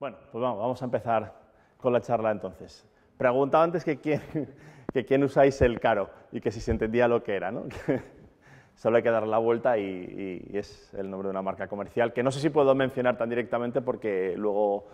Bueno, pues vamos, a empezar con la charla entonces. Preguntaba antes que quién, usáis el caro y que si se entendía lo que era, ¿no? Solo hay que dar la vuelta y, es el nombre de una marca comercial que no sé si puedo mencionar tan directamente porque luego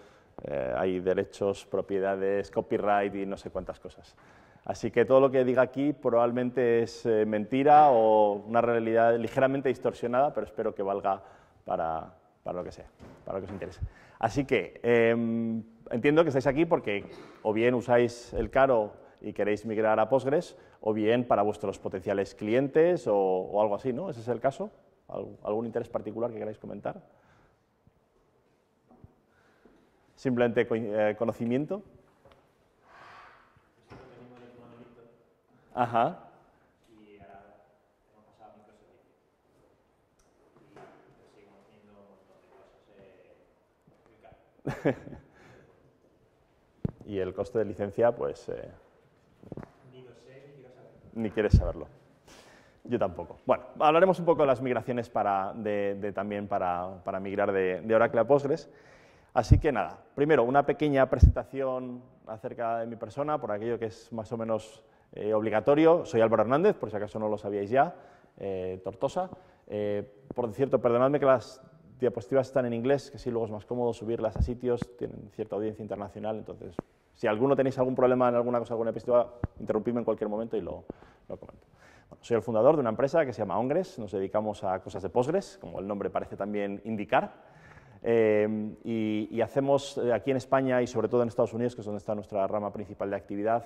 eh, hay derechos, propiedades, copyright y no sé cuántas cosas. Así que todo lo que diga aquí probablemente es eh, mentira o una realidad ligeramente distorsionada, pero espero que valga para, para lo que sea, para lo que os interese. Así que em, entiendo que estáis aquí porque o bien usáis el caro y queréis migrar a Postgres, o bien para vuestros potenciales clientes o, algo así, ¿no? ¿Ese es el caso? ¿Algún interés particular que queráis comentar? Simplemente eh, conocimiento. Ajá. y el coste de licencia, pues... Eh, ni lo sé, ni quieres saberlo. Yo tampoco. Bueno, hablaremos un poco de las migraciones para, de, también para, migrar de, Oracle a Postgres. Así que nada, primero una pequeña presentación acerca de mi persona, por aquello que es más o menos eh, obligatorio. Soy Álvaro Hernández, por si acaso no lo sabíais ya, eh, Tortosa. por cierto, perdonadme que las diapositivas están en inglés, que sí, luego es más cómodo subirlas a sitios, tienen cierta audiencia internacional, entonces si alguno tenéis algún problema en alguna cosa, alguna diapositiva, interrumpidme en cualquier momento y lo, lo comento. soy el fundador de una empresa que se llama Ongres, nos dedicamos a cosas de Postgres, como el nombre parece también indicar, eh, y hacemos eh, aquí en España y sobre todo en Estados Unidos, que es donde está nuestra rama principal de actividad,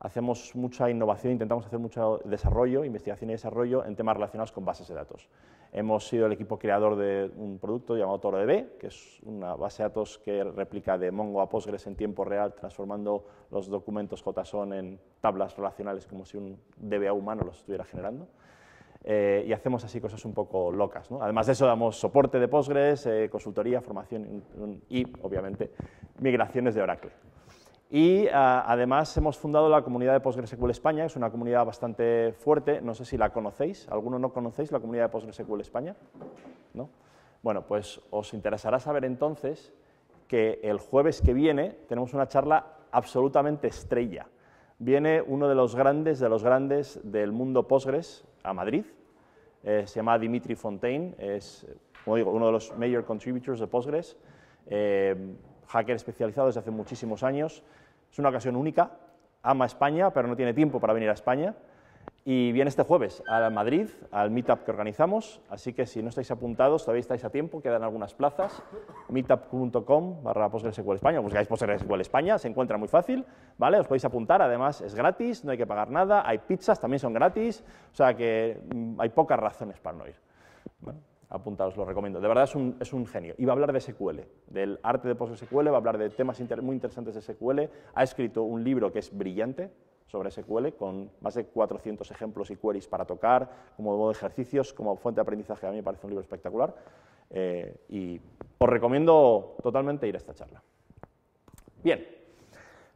hacemos mucha innovación, intentamos hacer mucho desarrollo, investigación y desarrollo en temas relacionados con bases de datos. Hemos sido el equipo creador de un producto llamado ToroDB, que es una base de datos que replica de Mongo a Postgres en tiempo real, transformando los documentos JSON en tablas relacionales como si un DBA humano los estuviera generando. Eh, y hacemos así cosas un poco locas. Además de eso, damos soporte de Postgres, eh, consultoría, formación y, obviamente, migraciones de Oracle. Y ah, además hemos fundado la comunidad de PostgreSQL España, es una comunidad bastante fuerte, no sé si la conocéis, ¿alguno no conocéis la comunidad de PostgreSQL España? ¿No? Bueno, pues os interesará saber entonces que el jueves que viene tenemos una charla absolutamente estrella. Viene uno de los grandes de los grandes del mundo Postgres a Madrid, eh, se llama Dimitri Fontaine, es como digo, uno de los major contributors de Postgres. Eh, hacker especializado desde hace muchísimos años. Es una ocasión única, ama España, pero no tiene tiempo para venir a España. Y viene este jueves a Madrid, al meetup que organizamos, así que si no estáis apuntados, todavía estáis a tiempo, quedan algunas plazas, meetup.com barra PostgreSQL España, buscáis PostgreSQL España, se encuentra muy fácil, ¿vale? Os podéis apuntar, además es gratis, no hay que pagar nada, hay pizzas, también son gratis, o sea que mm, hay pocas razones para no ir apuntados, lo recomiendo. De verdad es un, genio. Y va a hablar de SQL, del arte de post-SQL, va a hablar de temas muy interesantes de SQL. Ha escrito un libro que es brillante sobre SQL, con más de 400 ejemplos y queries para tocar, como modo de ejercicios, como fuente de aprendizaje. A mí me parece un libro espectacular. Eh, y os recomiendo totalmente ir a esta charla. Bien.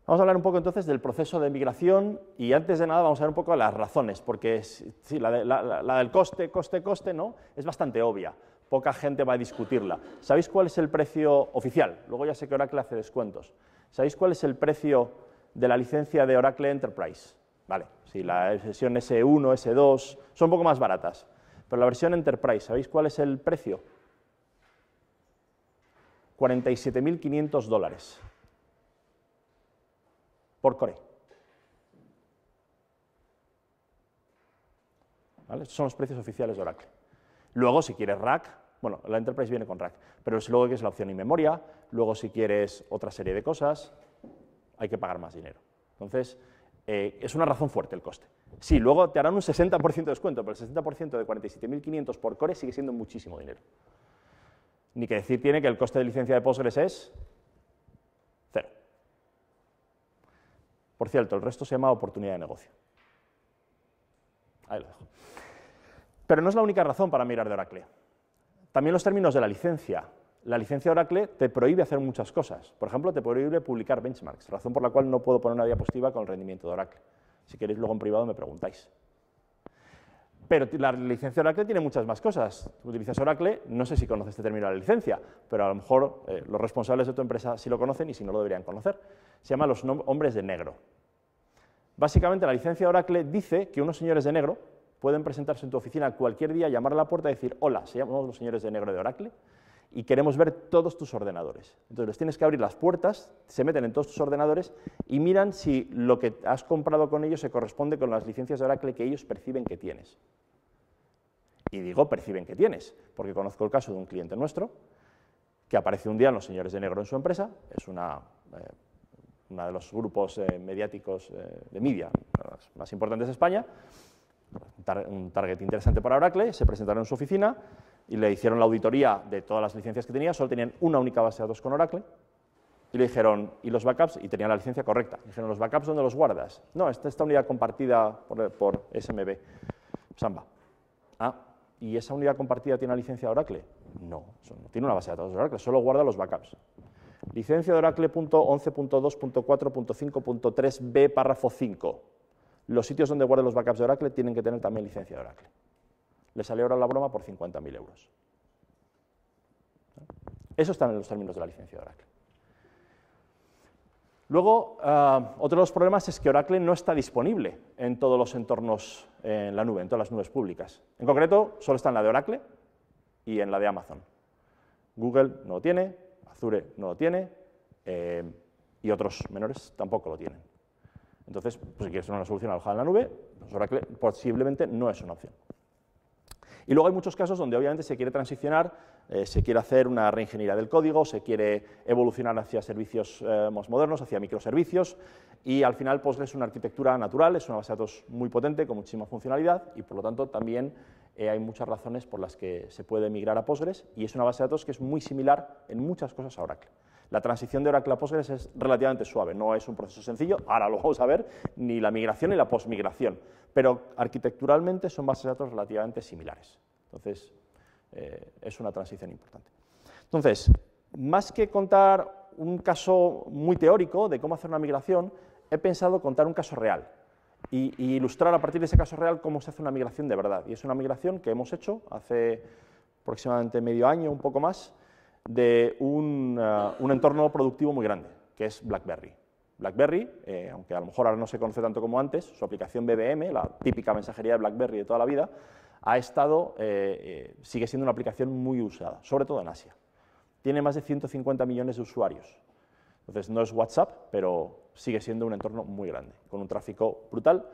Vamos a hablar un poco entonces del proceso de migración y antes de nada vamos a ver un poco las razones, porque la, del coste, coste, coste, ¿no? Es bastante obvia, poca gente va a discutirla. ¿Sabéis cuál es el precio oficial? Luego ya sé que Oracle hace descuentos. ¿Sabéis cuál es el precio de la licencia de Oracle Enterprise? Vale, si la versión S1, S2 son un poco más baratas, pero la versión Enterprise, ¿sabéis cuál es el precio? 47.500 dólares por core son los precios oficiales de Oracle. Luego, si quieres rack, bueno, la Enterprise viene con rack, pero luego que es la opción y memoria, luego si quieres otra serie de cosas, hay que pagar más dinero. Entonces, eh, es una razón fuerte el coste. Sí, luego te harán un 60% de descuento, pero el 60% de 47.500 por core sigue siendo muchísimo dinero. Ni que decir tiene que el coste de licencia de Postgres es Por cierto, el resto se llama oportunidad de negocio. Ahí lo dejo. Pero no es la única razón para mirar de Oracle. También los términos de la licencia. La licencia de Oracle te prohíbe hacer muchas cosas. Por ejemplo, te prohíbe publicar benchmarks, razón por la cual no puedo poner una diapositiva con el rendimiento de Oracle. Si queréis, luego en privado me preguntáis. Pero la licencia de Oracle tiene muchas más cosas. utilizas Oracle, no sé si conoces este término de la licencia, pero a lo mejor eh, los responsables de tu empresa sí lo conocen y si no lo deberían conocer se llama Los Hombres de Negro. Básicamente, la licencia de Oracle dice que unos señores de negro pueden presentarse en tu oficina cualquier día, llamar a la puerta y decir, hola, se llamamos los señores de negro de Oracle y queremos ver todos tus ordenadores. Entonces les tienes que abrir las puertas, se meten en todos tus ordenadores y miran si lo que has comprado con ellos se corresponde con las licencias de Oracle que ellos perciben que tienes. Y digo perciben que tienes, porque conozco el caso de un cliente nuestro que aparece un día en los señores de negro en su empresa, es una... Eh, uno de los grupos eh, mediáticos eh, de media más, importantes de España, un target interesante para Oracle, se presentaron en su oficina y le hicieron la auditoría de todas las licencias que tenía, solo tenían una única base de datos con Oracle, y le dijeron, ¿y los backups? Y tenían la licencia correcta. dijeron, ¿los backups dónde los guardas? No, esta unidad compartida por, por SMB, Samba. Ah, ¿y esa unidad compartida tiene la licencia de Oracle? No, no tiene una base de datos de Oracle, solo guarda los backups. Licencia de Oracle.11.2.4.5.3b, párrafo 5. Los sitios donde guarden los backups de Oracle tienen que tener también licencia de Oracle. Le salió ahora la broma por 50.000 euros. Eso está en los términos de la licencia de Oracle. Luego, ah, otro de los problemas es que Oracle no está disponible en todos los entornos en la nube, en todas las nubes públicas. En concreto, solo está en la de Oracle y en la de Amazon. Google no lo tiene, no lo tiene eh, y otros menores tampoco lo tienen. Entonces, pues, si quieres una solución alojada en la nube, pues, posiblemente no es una opción. Y luego hay muchos casos donde obviamente se quiere transicionar, eh, se quiere hacer una reingeniería del código, se quiere evolucionar hacia servicios eh, más modernos, hacia microservicios, y al final Postgres es una arquitectura natural, es una base de datos muy potente, con muchísima funcionalidad, y por lo tanto también eh, hay muchas razones por las que se puede migrar a Postgres y es una base de datos que es muy similar en muchas cosas a Oracle. La transición de Oracle a Postgres es relativamente suave, no es un proceso sencillo, ahora lo vamos a ver, ni la migración ni la posmigración, pero arquitecturalmente son bases de datos relativamente similares. Entonces, eh, es una transición importante. Entonces, más que contar un caso muy teórico de cómo hacer una migración, he pensado contar un caso real, y, ilustrar a partir de ese caso real cómo se hace una migración de verdad. Y es una migración que hemos hecho hace aproximadamente medio año, un poco más, de un, eh, entorno productivo muy grande, que es BlackBerry. BlackBerry, eh, aunque a lo mejor ahora no se conoce tanto como antes, su aplicación BBM, la típica mensajería de BlackBerry de toda la vida, ha estado, eh, sigue siendo una aplicación muy usada, sobre todo en Asia. Tiene más de 150 millones de usuarios entonces, no es WhatsApp, pero sigue siendo un entorno muy grande, con un tráfico brutal.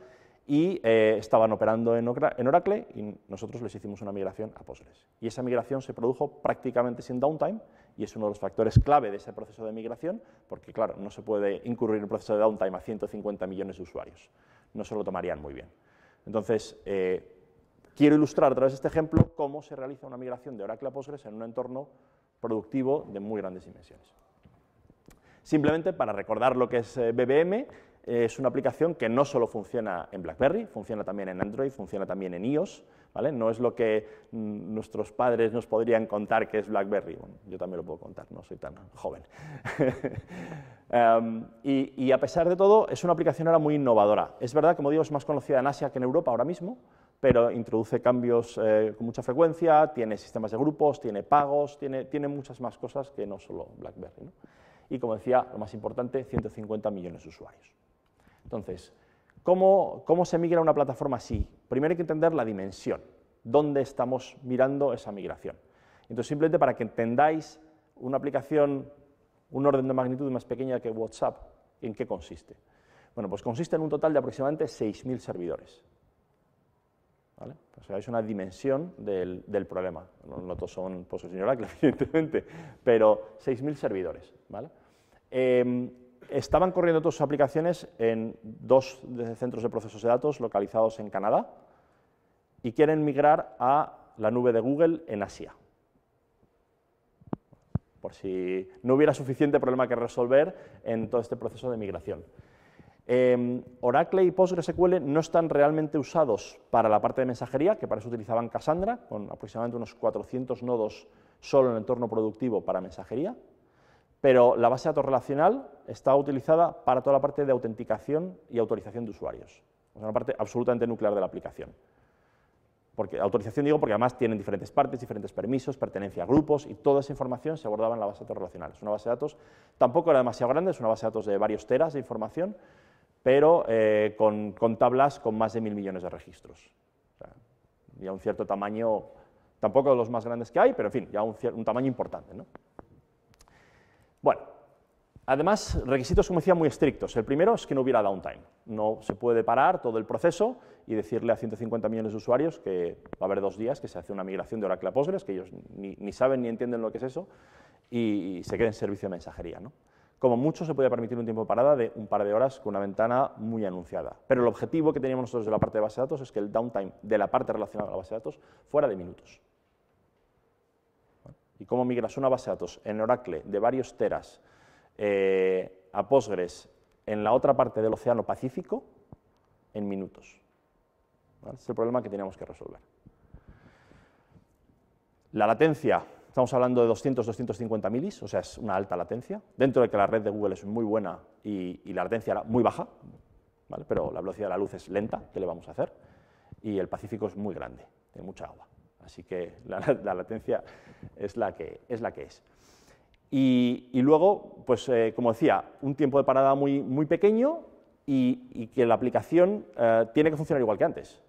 Y eh, estaban operando en, Oracle y nosotros les hicimos una migración a Postgres. Y esa migración se produjo prácticamente sin downtime y es uno de los factores clave de ese proceso de migración, porque, claro, no se puede incurrir en un proceso de downtime a 150 millones de usuarios. No se lo tomarían muy bien. Entonces, eh, quiero ilustrar a través de este ejemplo cómo se realiza una migración de Oracle a Postgres en un entorno productivo de muy grandes dimensiones. Simplemente para recordar lo que es eh, BBM, eh, es una aplicación que no solo funciona en BlackBerry, funciona también en Android, funciona también en iOS, ¿vale? No es lo que mm, nuestros padres nos podrían contar que es BlackBerry. yo también lo puedo contar, no soy tan joven. Em, y, a pesar de todo, es una aplicación ahora muy innovadora. Es verdad, como digo, es más conocida en Asia que en Europa ahora mismo, pero introduce cambios eh, con mucha frecuencia, tiene sistemas de grupos, tiene pagos, tiene, tiene muchas más cosas que no solo BlackBerry, y, como decía, lo más importante, 150 millones de usuarios. Entonces, ¿cómo, se migra una plataforma así? Primero hay que entender la dimensión, dónde estamos mirando esa migración. Entonces, simplemente para que entendáis una aplicación, un orden de magnitud más pequeña que WhatsApp, ¿en qué consiste? Bueno, pues consiste en un total de aproximadamente 6.000 servidores. ¿vale? una dimensión del, problema. No, todos son pues, el señor Oracle, evidentemente, pero 6.000 servidores, em, estaban corriendo todas sus aplicaciones en dos centros de procesos de datos localizados en Canadá y quieren migrar a la nube de Google en Asia. Por si no hubiera suficiente problema que resolver en todo este proceso de migración. Em, Oracle y PostgreSQL no están realmente usados para la parte de mensajería, que para eso utilizaban Cassandra, con aproximadamente unos 400 nodos solo en el entorno productivo para mensajería, pero la base de datos relacional está utilizada para toda la parte de autenticación y autorización de usuarios. Es una parte absolutamente nuclear de la aplicación. Porque, autorización digo porque además tienen diferentes partes, diferentes permisos, pertenencia a grupos y toda esa información se abordaba en la base de datos relacional. Es una base de datos, tampoco era demasiado grande, es una base de datos de varios teras de información, pero eh, con, tablas con más de mil millones de registros. O ya un cierto tamaño, tampoco de los más grandes que hay, pero en fin, ya un, tamaño importante. ¿no? Bueno, además, requisitos, como decía, muy estrictos. El primero es que no hubiera downtime. No se puede parar todo el proceso y decirle a 150 millones de usuarios que va a haber dos días que se hace una migración de Oracle a Postgres, que ellos ni, saben ni entienden lo que es eso, y, se queden en servicio de mensajería. ¿no? como mucho se podía permitir un tiempo de parada de un par de horas con una ventana muy anunciada. Pero el objetivo que teníamos nosotros de la parte de base de datos es que el downtime de la parte relacionada a la base de datos fuera de minutos. Y como migras una base de datos en Oracle de varios teras eh, a Postgres en la otra parte del Océano Pacífico en minutos. ¿Vale? Es el problema que teníamos que resolver. La latencia Estamos hablando de 200-250 milis, o sea, es una alta latencia, dentro de que la red de Google es muy buena y, la latencia era muy baja, ¿vale? pero la velocidad de la luz es lenta, ¿qué le vamos a hacer? Y el Pacífico es muy grande, tiene mucha agua, así que la, latencia es la que es. La que es. Y, luego, pues eh, como decía, un tiempo de parada muy, muy pequeño y, que la aplicación eh, tiene que funcionar igual que antes.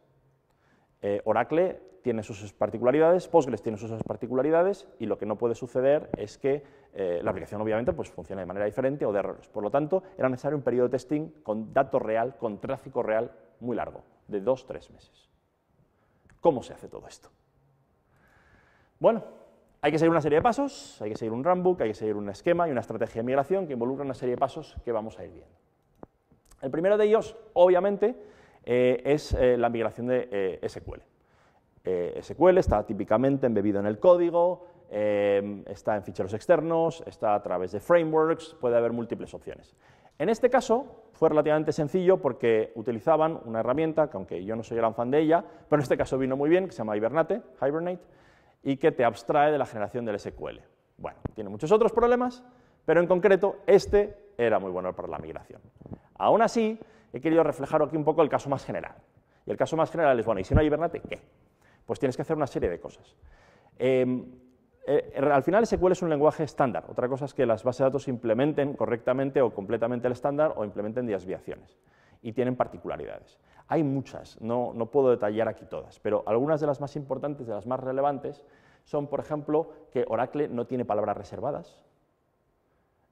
Eh, Oracle tiene sus particularidades, Postgres tiene sus particularidades y lo que no puede suceder es que eh, la aplicación obviamente pues, funcione de manera diferente o de errores. Por lo tanto, era necesario un periodo de testing con dato real, con tráfico real muy largo, de dos, tres meses. ¿Cómo se hace todo esto? Bueno, hay que seguir una serie de pasos, hay que seguir un runbook, hay que seguir un esquema y una estrategia de migración que involucra una serie de pasos que vamos a ir viendo. El primero de ellos, obviamente, eh, es eh, la migración de SQL. Eh, SQL está típicamente embebido en el código, eh, está en ficheros externos, está a través de frameworks, puede haber múltiples opciones. En este caso fue relativamente sencillo porque utilizaban una herramienta que aunque yo no soy gran fan de ella, pero en este caso vino muy bien, que se llama Hibernate, Hibernate y que te abstrae de la generación del SQL. Bueno, tiene muchos otros problemas, pero en concreto este era muy bueno para la migración. Aún así, he querido reflejar aquí un poco el caso más general. Y el caso más general es, bueno, ¿y si no hay Hibernate, qué? pues tienes que hacer una serie de cosas. Em, eh, al final SQL es un lenguaje estándar, otra cosa es que las bases de datos implementen correctamente o completamente el estándar o implementen desviaciones y tienen particularidades. Hay muchas, no, puedo detallar aquí todas, pero algunas de las más importantes, de las más relevantes, son, por ejemplo, que Oracle no tiene palabras reservadas.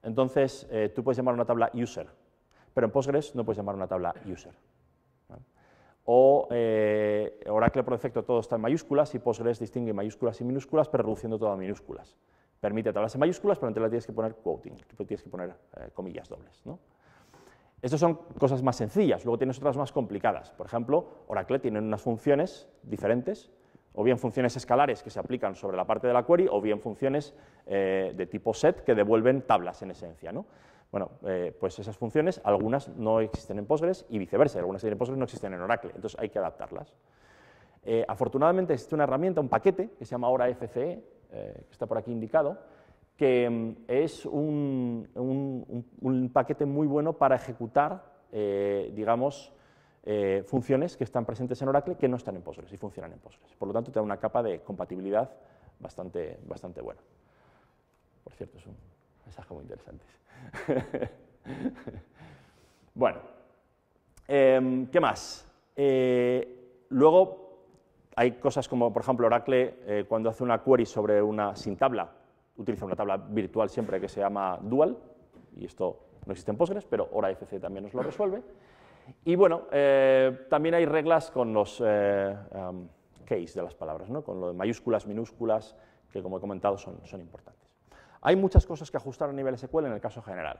Entonces, eh, tú puedes llamar una tabla user, pero en Postgres no puedes llamar una tabla user o eh, Oracle por defecto todo está en mayúsculas y Postgres distingue mayúsculas y minúsculas, pero reduciendo todo a minúsculas. Permite tablas en mayúsculas, pero antes la tienes que poner quoting, tienes que poner eh, comillas dobles. ¿no? Estas son cosas más sencillas, luego tienes otras más complicadas. Por ejemplo, Oracle tiene unas funciones diferentes, o bien funciones escalares que se aplican sobre la parte de la query, o bien funciones eh, de tipo set que devuelven tablas en esencia. ¿no? Bueno, eh, pues esas funciones, algunas no existen en Postgres y viceversa, algunas que en Postgres no existen en Oracle, entonces hay que adaptarlas. Eh, afortunadamente existe una herramienta, un paquete, que se llama ahora FCE, eh, que está por aquí indicado, que mm, es un, paquete muy bueno para ejecutar, digamos, funciones que están presentes en Oracle que no están en Postgres y funcionan en Postgres. Por lo tanto, te da una capa de compatibilidad bastante, bastante buena. Por cierto, es un mensajes muy interesantes. bueno, em, ¿qué más? Eh, luego hay cosas como, por ejemplo, Oracle, eh, cuando hace una query sobre una sin tabla, utiliza una tabla virtual siempre que se llama dual, y esto no existe en Postgres, pero OraFC también nos lo resuelve. Y bueno, eh, también hay reglas con los em, case de las palabras, con lo de mayúsculas, minúsculas, que como he comentado son, son importantes. Hay muchas cosas que ajustar a nivel SQL en el caso general.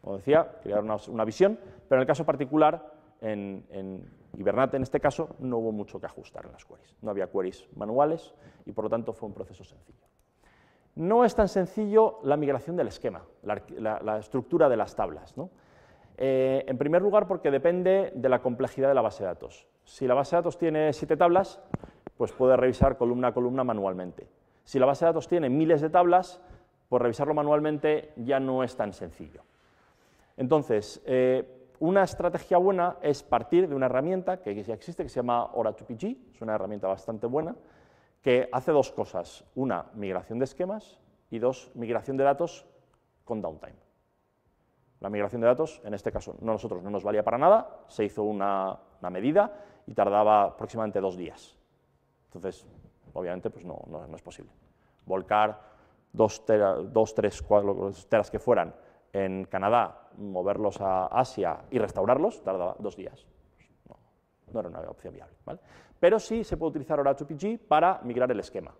Como decía, crear una, visión, pero en el caso particular, en, en Hibernate en este caso, no hubo mucho que ajustar en las queries. No había queries manuales y por lo tanto fue un proceso sencillo. No es tan sencillo la migración del esquema, la, estructura de las tablas. Eh, en primer lugar, porque depende de la complejidad de la base de datos. Si la base de datos tiene siete tablas, pues puede revisar columna a columna manualmente. Si la base de datos tiene miles de tablas, pues revisarlo manualmente ya no es tan sencillo. Entonces, eh, una estrategia buena es partir de una herramienta que ya existe, que se llama ora 2 pg es una herramienta bastante buena, que hace dos cosas. Una, migración de esquemas, y dos, migración de datos con downtime. La migración de datos, en este caso, no nosotros no nos valía para nada, se hizo una, medida y tardaba aproximadamente dos días. Entonces, obviamente, pues no, no, no es posible. Volcar dos, dos tres, cuatro teras que fueran en Canadá, moverlos a Asia y restaurarlos, tardaba dos días. No, era una opción viable. Pero sí se puede utilizar Oracle 2PG para migrar el esquema.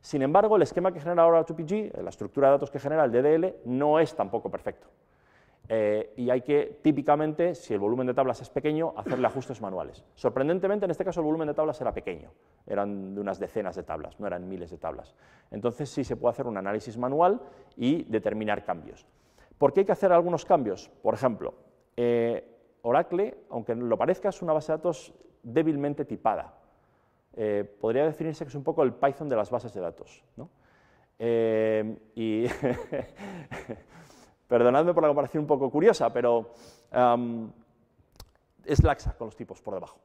Sin embargo, el esquema que genera Oracle 2PG, la estructura de datos que genera el DDL, no es tampoco perfecto. Eh, y hay que, típicamente, si el volumen de tablas es pequeño, hacerle ajustes manuales. Sorprendentemente, en este caso, el volumen de tablas era pequeño, eran de unas decenas de tablas, no eran miles de tablas. Entonces, sí se puede hacer un análisis manual y determinar cambios. ¿Por qué hay que hacer algunos cambios? Por ejemplo, eh, Oracle, aunque lo parezca, es una base de datos débilmente tipada. Eh, podría definirse que es un poco el Python de las bases de datos. ¿no? y Perdonadme por la comparación un poco curiosa, pero es laxa con los tipos por debajo.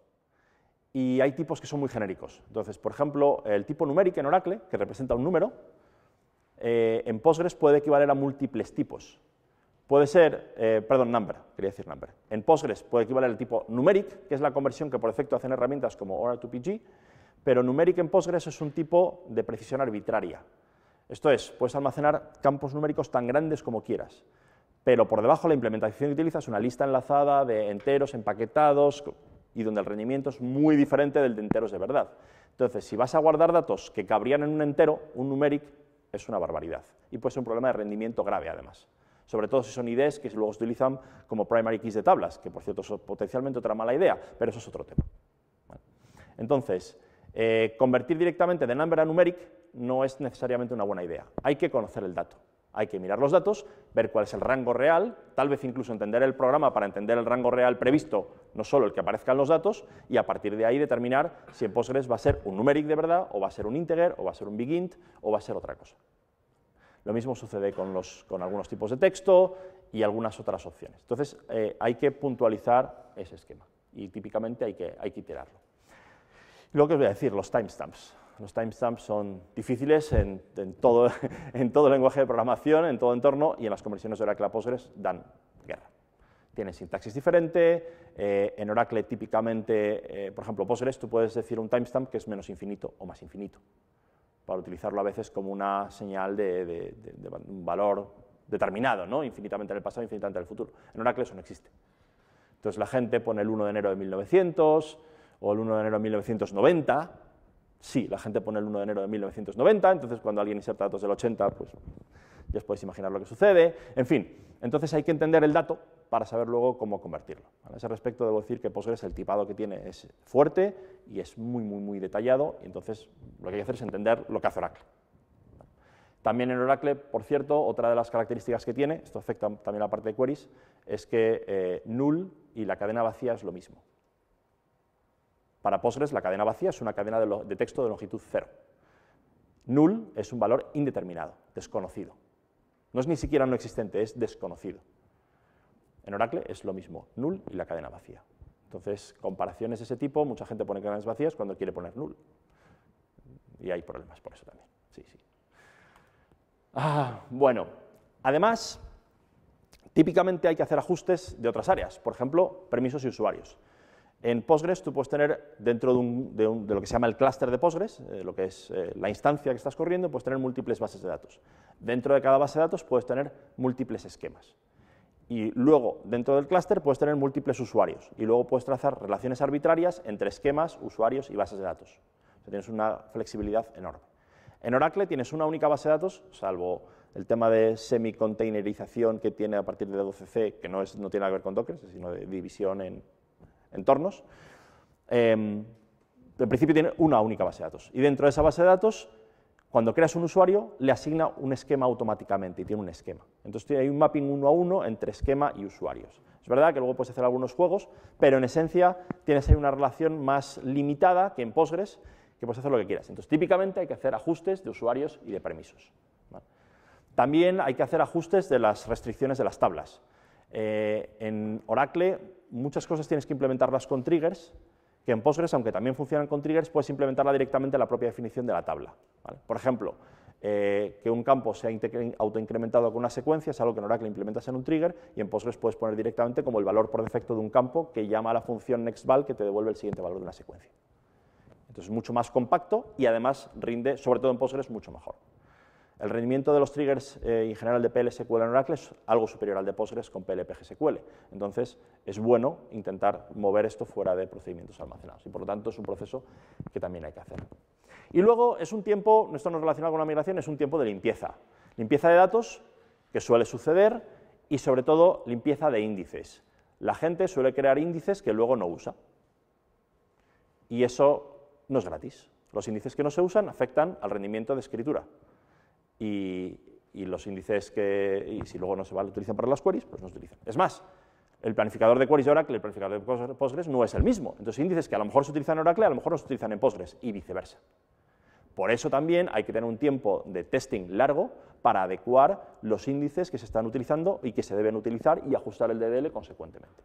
Y hay tipos que son muy genéricos. Entonces, por ejemplo, el tipo numérico en Oracle, que representa un número, eh, en Postgres puede equivaler a múltiples tipos. Puede ser, eh, perdón, number, quería decir number. En Postgres puede equivaler al tipo numeric, que es la conversión que por defecto hacen herramientas como Oracle 2 pg pero numeric en Postgres es un tipo de precisión arbitraria. Esto es, puedes almacenar campos numéricos tan grandes como quieras, pero por debajo la implementación que utilizas es una lista enlazada de enteros, empaquetados, y donde el rendimiento es muy diferente del de enteros de verdad. Entonces, si vas a guardar datos que cabrían en un entero, un numeric es una barbaridad. Y puede ser un problema de rendimiento grave, además. Sobre todo si son IDs que luego se utilizan como primary keys de tablas, que por cierto es potencialmente otra mala idea, pero eso es otro tema. Entonces, eh, convertir directamente de number a numeric no es necesariamente una buena idea. Hay que conocer el dato. Hay que mirar los datos, ver cuál es el rango real, tal vez incluso entender el programa para entender el rango real previsto, no solo el que aparezcan los datos, y a partir de ahí determinar si en Postgres va a ser un numeric de verdad, o va a ser un integer, o va a ser un big o va a ser otra cosa. Lo mismo sucede con, los, con algunos tipos de texto y algunas otras opciones. Entonces, eh, hay que puntualizar ese esquema y típicamente hay que, hay que iterarlo. Lo que os voy a decir, los timestamps. Los timestamps son difíciles en, todo, lenguaje de programación, en todo entorno, y en las conversiones de Oracle a Postgres dan guerra. Tienen sintaxis diferente, eh, en Oracle típicamente, eh, por ejemplo, Postgres, tú puedes decir un timestamp que es menos infinito o más infinito, para utilizarlo a veces como una señal de, un valor determinado, ¿no? infinitamente en el pasado, infinitamente en el futuro. En Oracle eso no existe. Entonces la gente pone el 1 de enero de 1900 o el 1 de enero de 1990, Sí, la gente pone el 1 de enero de 1990, entonces cuando alguien inserta datos del 80, pues ya os podéis imaginar lo que sucede. En fin, entonces hay que entender el dato para saber luego cómo convertirlo. A ese respecto debo decir que Postgres el tipado que tiene es fuerte y es muy, muy, muy detallado, y entonces lo que hay que hacer es entender lo que hace Oracle. También en Oracle, por cierto, otra de las características que tiene, esto afecta también a la parte de queries, es que eh, null y la cadena vacía es lo mismo. Para Postgres, la cadena vacía es una cadena de, texto de longitud cero. Null es un valor indeterminado, desconocido. No es ni siquiera no existente, es desconocido. En Oracle es lo mismo, null y la cadena vacía. Entonces, comparaciones de ese tipo, mucha gente pone cadenas vacías cuando quiere poner null. Y hay problemas por eso también. Sí, sí. Ah, bueno, además, típicamente hay que hacer ajustes de otras áreas, por ejemplo, permisos y usuarios. En Postgres tú puedes tener dentro de, lo que se llama el clúster de Postgres, eh, lo que es eh, la instancia que estás corriendo, puedes tener múltiples bases de datos. Dentro de cada base de datos puedes tener múltiples esquemas. Y luego, dentro del clúster, puedes tener múltiples usuarios. Y luego puedes trazar relaciones arbitrarias entre esquemas, usuarios y bases de datos. tienes una flexibilidad enorme. En Oracle tienes una única base de datos, salvo el tema de semi-containerización que tiene a partir de 12c, que no, no tiene nada que ver con Docker, sino de división en entornos, en em, principio tiene una única base de datos. Y dentro de esa base de datos, cuando creas un usuario, le asigna un esquema automáticamente y tiene un esquema. Entonces hay un mapping uno a uno entre esquema y usuarios. Es verdad que luego puedes hacer algunos juegos, pero en esencia tienes ahí una relación más limitada que en Postgres, que puedes hacer lo que quieras. Entonces típicamente hay que hacer ajustes de usuarios y de permisos. También hay que hacer ajustes de las restricciones de las tablas. Eh, en Oracle muchas cosas tienes que implementarlas con triggers, que en Postgres, aunque también funcionan con triggers, puedes implementarla directamente en la propia definición de la tabla. Por ejemplo, eh, que un campo sea autoincrementado con una secuencia es algo que en Oracle implementas en un trigger y en Postgres puedes poner directamente como el valor por defecto de un campo que llama a la función nextVal que te devuelve el siguiente valor de una secuencia. Entonces es mucho más compacto y además rinde, sobre todo en Postgres, mucho mejor. El rendimiento de los triggers eh, en general de PLSQL en Oracle es algo superior al de Postgres con PLPGSQL. Entonces, es bueno intentar mover esto fuera de procedimientos almacenados y, por lo tanto, es un proceso que también hay que hacer. Y luego es un tiempo, esto no es relacionado con la migración, es un tiempo de limpieza. Limpieza de datos, que suele suceder, y sobre todo limpieza de índices. La gente suele crear índices que luego no usa. Y eso no es gratis. Los índices que no se usan afectan al rendimiento de escritura y, los índices que, y si luego no se utilizan para las queries, pues no se utilizan. Es más, el planificador de queries de Oracle y el planificador de Postgres no es el mismo. Entonces, índices que a lo mejor se utilizan en Oracle, a lo mejor no se utilizan en Postgres y viceversa. Por eso también hay que tener un tiempo de testing largo para adecuar los índices que se están utilizando y que se deben utilizar y ajustar el DDL consecuentemente.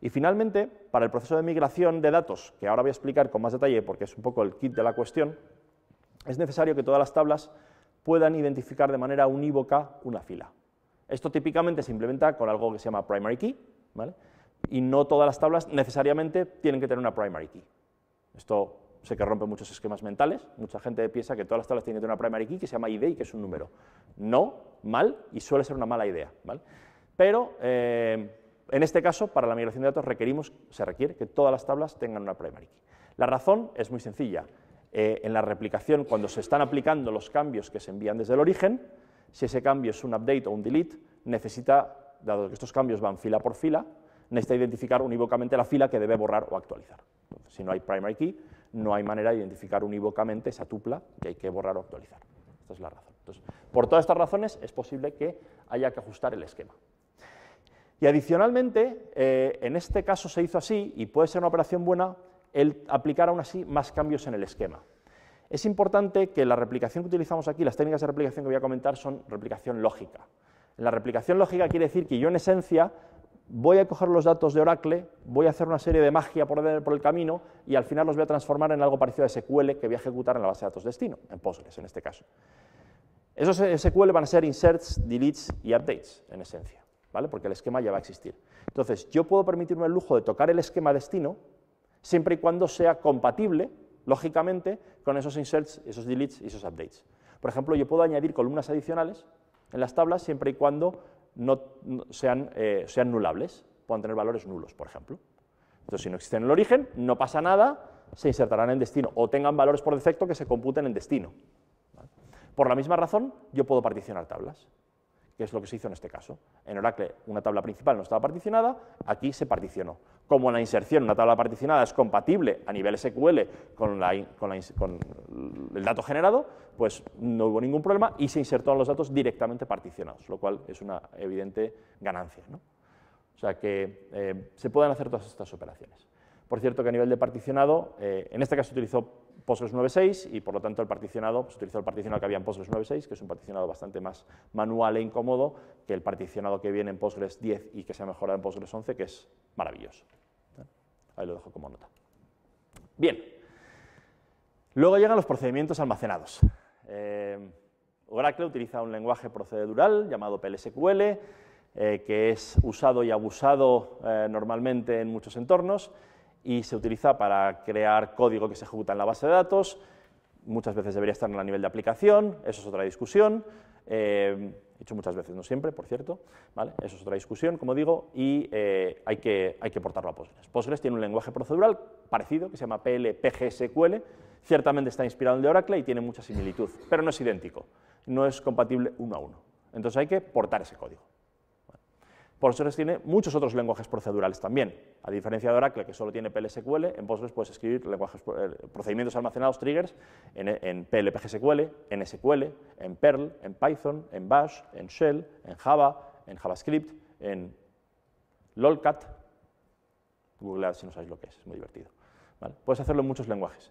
Y finalmente, para el proceso de migración de datos, que ahora voy a explicar con más detalle porque es un poco el kit de la cuestión, es necesario que todas las tablas puedan identificar de manera unívoca una fila. Esto típicamente se implementa con algo que se llama primary key, ¿vale? y no todas las tablas necesariamente tienen que tener una primary key. Esto sé que rompe muchos esquemas mentales, mucha gente piensa que todas las tablas tienen que tener una primary key que se llama ID y que es un número. No, mal, y suele ser una mala idea. ¿vale? Pero eh, en este caso, para la migración de datos requerimos, se requiere que todas las tablas tengan una primary key. La razón es muy sencilla. Eh, en la replicación, cuando se están aplicando los cambios que se envían desde el origen, si ese cambio es un update o un delete, necesita, dado que estos cambios van fila por fila, necesita identificar unívocamente la fila que debe borrar o actualizar. si no hay primary key, no hay manera de identificar unívocamente esa tupla que hay que borrar o actualizar. Esta es la razón. por todas estas razones, es posible que haya que ajustar el esquema. Y adicionalmente, eh, en este caso se hizo así, y puede ser una operación buena, el aplicar aún así más cambios en el esquema. Es importante que la replicación que utilizamos aquí, las técnicas de replicación que voy a comentar son replicación lógica. La replicación lógica quiere decir que yo en esencia voy a coger los datos de Oracle, voy a hacer una serie de magia por el, camino y al final los voy a transformar en algo parecido a SQL que voy a ejecutar en la base de datos destino, en Postgres en este caso. Esos SQL van a ser inserts, deletes y updates, en esencia, ¿vale? porque el esquema ya va a existir. Entonces, yo puedo permitirme el lujo de tocar el esquema destino siempre y cuando sea compatible, lógicamente, con esos inserts, esos deletes y esos updates. Por ejemplo, yo puedo añadir columnas adicionales en las tablas siempre y cuando sean, eh, sean nulables, puedan tener valores nulos, por ejemplo. Entonces, si no existen en el origen, no pasa nada, se insertarán en destino o tengan valores por defecto que se computen en destino. Por la misma razón, yo puedo particionar tablas, que es lo que se hizo en este caso. En Oracle, una tabla principal no estaba particionada, aquí se particionó como la inserción en una tabla particionada es compatible a nivel SQL con, el dato generado, pues no hubo ningún problema y se insertaron los datos directamente particionados, lo cual es una evidente ganancia. O sea que eh, se pueden hacer todas estas operaciones. Por cierto que a nivel de particionado, eh, en este caso se utilizó Postgres 9.6 y por lo tanto el particionado, se utilizó el particionado que había en Postgres 9.6, que es un particionado bastante más manual e incómodo que el particionado que viene en Postgres 10 y que se ha mejorado en Postgres 11, que es maravilloso. Ahí lo dejo como nota. Bien. Luego llegan los procedimientos almacenados. Eh, Oracle utiliza un lenguaje procedural llamado PLSQL, eh, que es usado y abusado eh, normalmente en muchos entornos y se utiliza para crear código que se ejecuta en la base de datos. Muchas veces debería estar en el nivel de aplicación, eso es otra discusión. Eh, hecho muchas veces, no siempre, por cierto, ¿vale? Eso es otra discusión, como digo, y eh, hay, que, hay que portarlo a Postgres. Postgres tiene un lenguaje procedural parecido, que se llama PLPGSQL, ciertamente está inspirado en el de Oracle y tiene mucha similitud, pero no es idéntico, no es compatible uno a uno. Entonces hay que portar ese código. Postgres tiene muchos otros lenguajes procedurales también. A diferencia de Oracle, que solo tiene PLSQL, en Postgres puedes escribir lenguajes, eh, procedimientos almacenados, triggers, en, en PLPGSQL, en SQL, en Perl, en Python, en Bash, en Shell, en Java, en JavaScript, en LOLCAT. Googlead si no sabéis lo que es, es muy divertido. Puedes hacerlo en muchos lenguajes.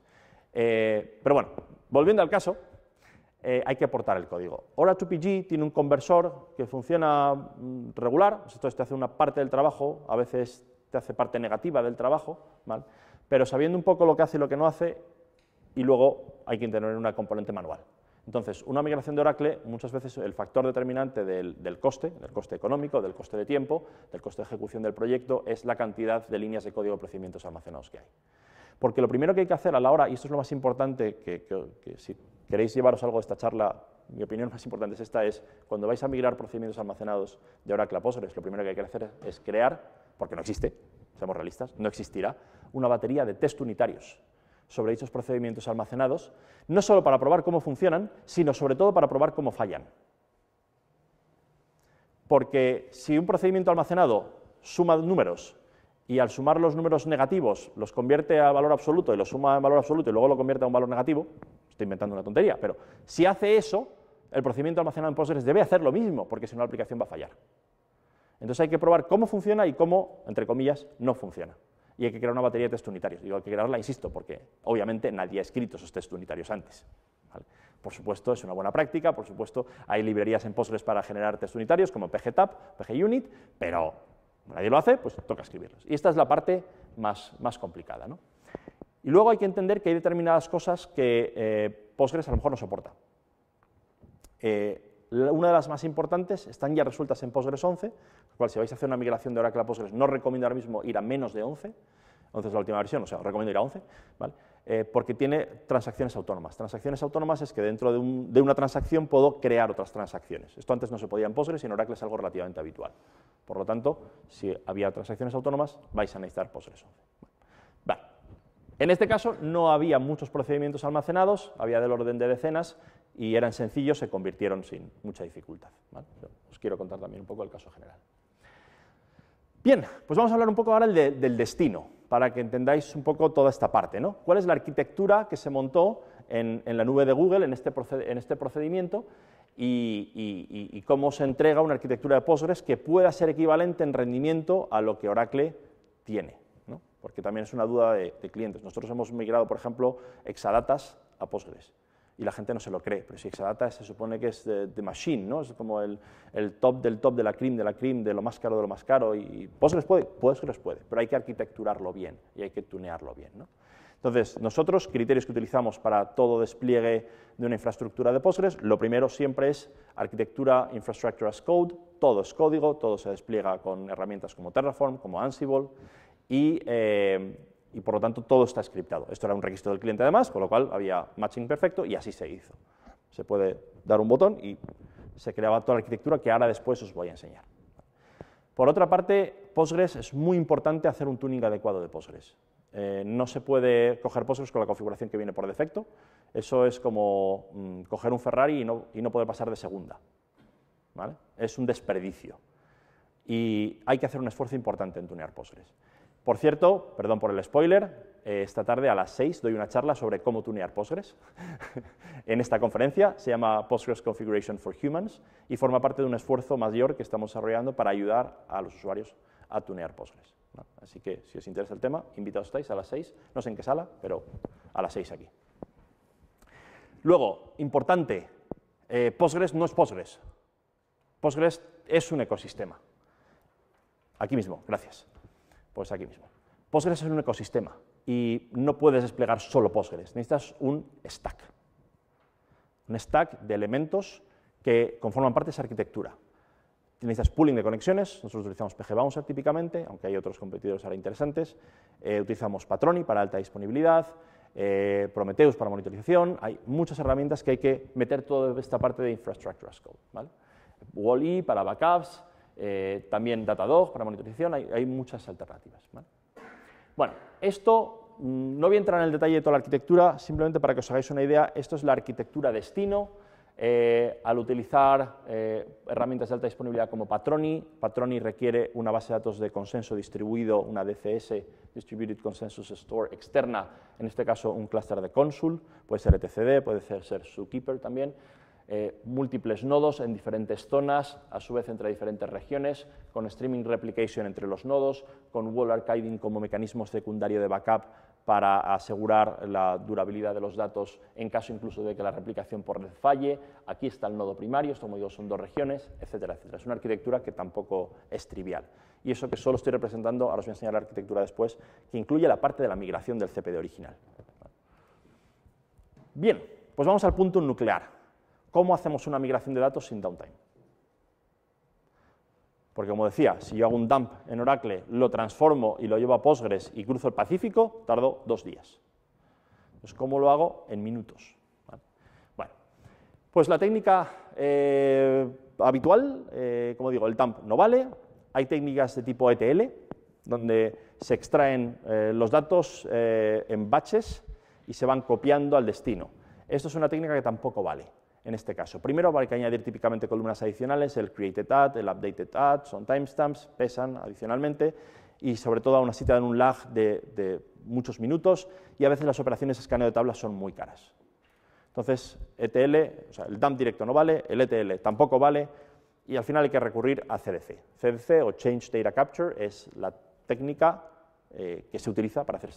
Eh, pero bueno, volviendo al caso, eh, hay que aportar el código. Oracle 2 pg tiene un conversor que funciona mm, regular, esto pues te hace una parte del trabajo, a veces te hace parte negativa del trabajo, pero sabiendo un poco lo que hace y lo que no hace, y luego hay que tener una componente manual. Entonces, una migración de Oracle, muchas veces el factor determinante del, del, coste, del coste económico, del coste de tiempo, del coste de ejecución del proyecto, es la cantidad de líneas de código de procedimientos almacenados que hay. Porque lo primero que hay que hacer a la hora, y esto es lo más importante, que, si queréis llevaros algo de esta charla, mi opinión más importante es esta, es cuando vais a migrar procedimientos almacenados de Oracle a Postgres, lo primero que hay que hacer es crear, porque no existe, seamos realistas, no existirá, una batería de test unitarios sobre dichos procedimientos almacenados, no solo para probar cómo funcionan, sino sobre todo para probar cómo fallan. Porque si un procedimiento almacenado suma números y al sumar los números negativos los convierte a valor absoluto y los suma en valor absoluto y luego lo convierte a un valor negativo, estoy inventando una tontería, pero si hace eso, el procedimiento almacenado en Postgres debe hacer lo mismo, porque si no la aplicación va a fallar. Entonces hay que probar cómo funciona y cómo, entre comillas, no funciona. Y hay que crear una batería de test unitarios. Digo, hay que crearla, insisto, porque obviamente nadie ha escrito esos test unitarios antes. Por supuesto, es una buena práctica, por supuesto, hay librerías en Postgres para generar test unitarios como PGTAP, PGUnit, pero nadie lo hace, pues toca escribirlos. Y esta es la parte más, más complicada. Y luego hay que entender que hay determinadas cosas que eh, Postgres a lo mejor no soporta. Eh, una de las más importantes están ya resueltas en Postgres 11, lo cual si vais a hacer una migración de Oracle a Postgres no recomiendo ahora mismo ir a menos de 11, 11 es la última versión, o sea, recomiendo ir a 11, ¿vale? Eh, porque tiene transacciones autónomas. Transacciones autónomas es que dentro de, una transacción puedo crear otras transacciones. Esto antes no se podía en Postgres y en Oracle es algo relativamente habitual. Por lo tanto, si había transacciones autónomas, vais a necesitar Postgres En este caso no había muchos procedimientos almacenados, había del orden de decenas y eran sencillos, se convirtieron sin mucha dificultad. Os quiero contar también un poco el caso general. Bien, pues vamos a hablar un poco ahora del destino para que entendáis un poco toda esta parte. ¿no? ¿Cuál es la arquitectura que se montó en, la nube de Google en este, este procedimiento y, cómo se entrega una arquitectura de Postgres que pueda ser equivalente en rendimiento a lo que Oracle tiene? Porque también es una duda de, clientes. Nosotros hemos migrado, por ejemplo, Exadatas a Postgres y la gente no se lo cree. Pero si Exadata se supone que es de, machine, ¿no? Es como el, top del top de la cream, de la cream, de lo más caro de lo más caro. Y, pues les puede, que pues les puede, pero hay que arquitecturarlo bien y hay que tunearlo bien, Entonces, nosotros, criterios que utilizamos para todo despliegue de una infraestructura de Postgres, lo primero siempre es arquitectura Infrastructure as Code, todo es código, todo se despliega con herramientas como Terraform, como Ansible, y eh, y por lo tanto todo está scriptado. Esto era un registro del cliente además, con lo cual había matching perfecto y así se hizo. Se puede dar un botón y se creaba toda la arquitectura que ahora después os voy a enseñar. Por otra parte, Postgres es muy importante hacer un tuning adecuado de Postgres. Eh, no se puede coger Postgres con la configuración que viene por defecto. Eso es como mm, coger un Ferrari y no, y poder pasar de segunda. ¿Vale? Es un desperdicio. Y hay que hacer un esfuerzo importante en tunear Postgres. Por cierto, perdón por el spoiler, eh, esta tarde a las 6 doy una charla sobre cómo tunear Postgres. en esta conferencia se llama Postgres Configuration for Humans y forma parte de un esfuerzo mayor que estamos desarrollando para ayudar a los usuarios a tunear Postgres. Así que si os interesa el tema, invitados estáis a las 6, no sé en qué sala, pero a las 6 aquí. Luego, importante, eh, Postgres no es Postgres. Postgres es un ecosistema. Aquí mismo, gracias. Pues aquí mismo. Postgres es un ecosistema y no puedes desplegar solo Postgres, necesitas un stack. Un stack de elementos que conforman parte de esa arquitectura. Necesitas pooling de conexiones, nosotros utilizamos PG Bouncer típicamente, aunque hay otros competidores ahora interesantes. Eh, utilizamos Patroni para alta disponibilidad, eh, Prometheus para monitorización. Hay muchas herramientas que hay que meter toda esta parte de infrastructure as code. wall Wall-E para backups, eh, también Datadog para monitorización, hay, muchas alternativas. Bueno, esto mm, no voy a entrar en el detalle de toda la arquitectura, simplemente para que os hagáis una idea, esto es la arquitectura destino. Eh, al utilizar eh, herramientas de alta disponibilidad como Patroni, Patroni requiere una base de datos de consenso distribuido, una DCS, Distributed Consensus Store externa, en este caso un clúster de Consul, puede ser etcd, puede ser, ser Zookeeper también, eh, múltiples nodos en diferentes zonas, a su vez entre diferentes regiones, con streaming replication entre los nodos, con wall archiving como mecanismo secundario de backup para asegurar la durabilidad de los datos en caso incluso de que la replicación por red falle. Aquí está el nodo primario, esto como digo son dos regiones, etcétera, etcétera. Es una arquitectura que tampoco es trivial. Y eso que solo estoy representando, ahora os voy a enseñar la arquitectura después, que incluye la parte de la migración del CPD original. Bien, pues vamos al punto nuclear. ¿Cómo hacemos una migración de datos sin downtime? Porque como decía, si yo hago un dump en Oracle, lo transformo y lo llevo a Postgres y cruzo el Pacífico, tardo dos días. Pues, ¿cómo lo hago? En minutos. Bueno, pues la técnica eh, habitual, eh, como digo, el dump no vale. Hay técnicas de tipo ETL, donde se extraen eh, los datos en batches y se van copiando al destino. Esto es una técnica que tampoco vale en este caso. Primero hay que añadir típicamente columnas adicionales, el created ad, el updated ad, son timestamps, pesan adicionalmente y sobre todo aún así te dan un lag de, muchos minutos y a veces las operaciones de escaneo de tablas son muy caras. Entonces, ETL, o sea, el dump directo no vale, el ETL tampoco vale y al final hay que recurrir a CDC. CDC o Change Data Capture es la técnica eh, que se utiliza para hacer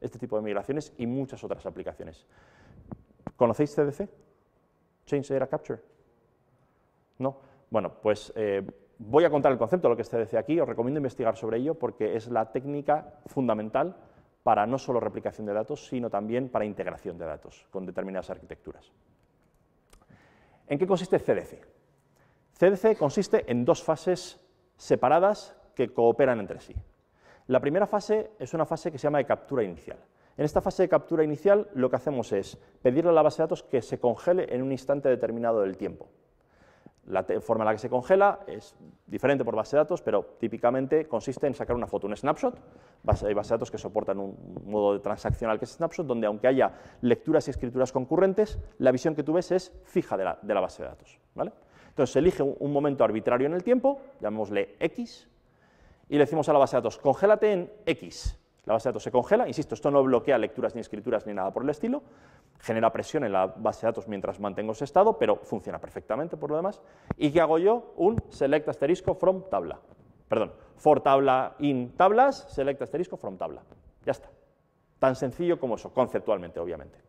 este tipo de migraciones y muchas otras aplicaciones. ¿Conocéis CDC? change data capture? ¿No? Bueno, pues eh, voy a contar el concepto, lo que se decía aquí, os recomiendo investigar sobre ello porque es la técnica fundamental para no solo replicación de datos, sino también para integración de datos con determinadas arquitecturas. ¿En qué consiste CDC? CDC consiste en dos fases separadas que cooperan entre sí. La primera fase es una fase que se llama de captura inicial. En esta fase de captura inicial lo que hacemos es pedirle a la base de datos que se congele en un instante determinado del tiempo. La forma en la que se congela es diferente por base de datos, pero típicamente consiste en sacar una foto, un snapshot. hay base de datos que soportan un modo de transaccional que es snapshot, donde aunque haya lecturas y escrituras concurrentes, la visión que tú ves es fija de la, base de datos. ¿vale? Entonces se elige un, un, momento arbitrario en el tiempo, llamémosle X, y le decimos a la base de datos, congélate en X. La base de datos se congela, insisto, esto no bloquea lecturas ni escrituras ni nada por el estilo, genera presión en la base de datos mientras mantengo ese estado, pero funciona perfectamente por lo demás. ¿Y qué hago yo? Un select asterisco from tabla. Perdón, for tabla in tablas, select asterisco from tabla. Ya está. Tan sencillo como eso, conceptualmente, obviamente.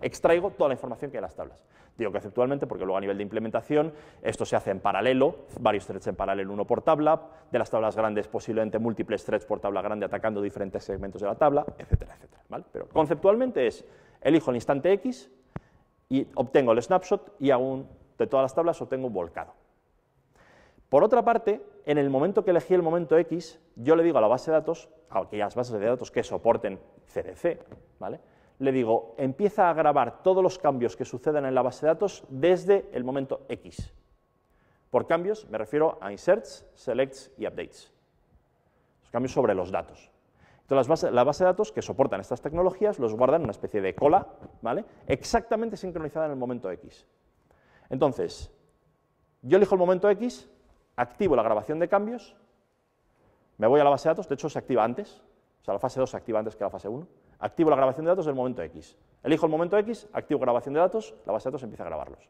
Extraigo toda la información que hay en las tablas. Digo que conceptualmente porque luego a nivel de implementación esto se hace en paralelo, varios threads en paralelo, uno por tabla, de las tablas grandes posiblemente múltiples threads por tabla grande atacando diferentes segmentos de la tabla, etcétera, etcétera. Pero conceptualmente es, elijo el instante X y obtengo el snapshot y aún de todas las tablas obtengo un volcado. Por otra parte, en el momento que elegí el momento X, yo le digo a la base de datos, a aquellas bases de datos que soporten CDC, ¿vale? le digo, empieza a grabar todos los cambios que sucedan en la base de datos desde el momento X. Por cambios me refiero a inserts, selects y updates. Los cambios sobre los datos. Entonces, las la base de datos que soportan estas tecnologías los guardan en una especie de cola, ¿vale? Exactamente sincronizada en el momento X. Entonces, yo elijo el momento X, activo la grabación de cambios, me voy a la base de datos, de hecho se activa antes, o sea, la fase 2 se activa antes que la fase 1, Activo la grabación de datos en el momento X. Elijo el momento X, activo grabación de datos, la base de datos empieza a grabarlos.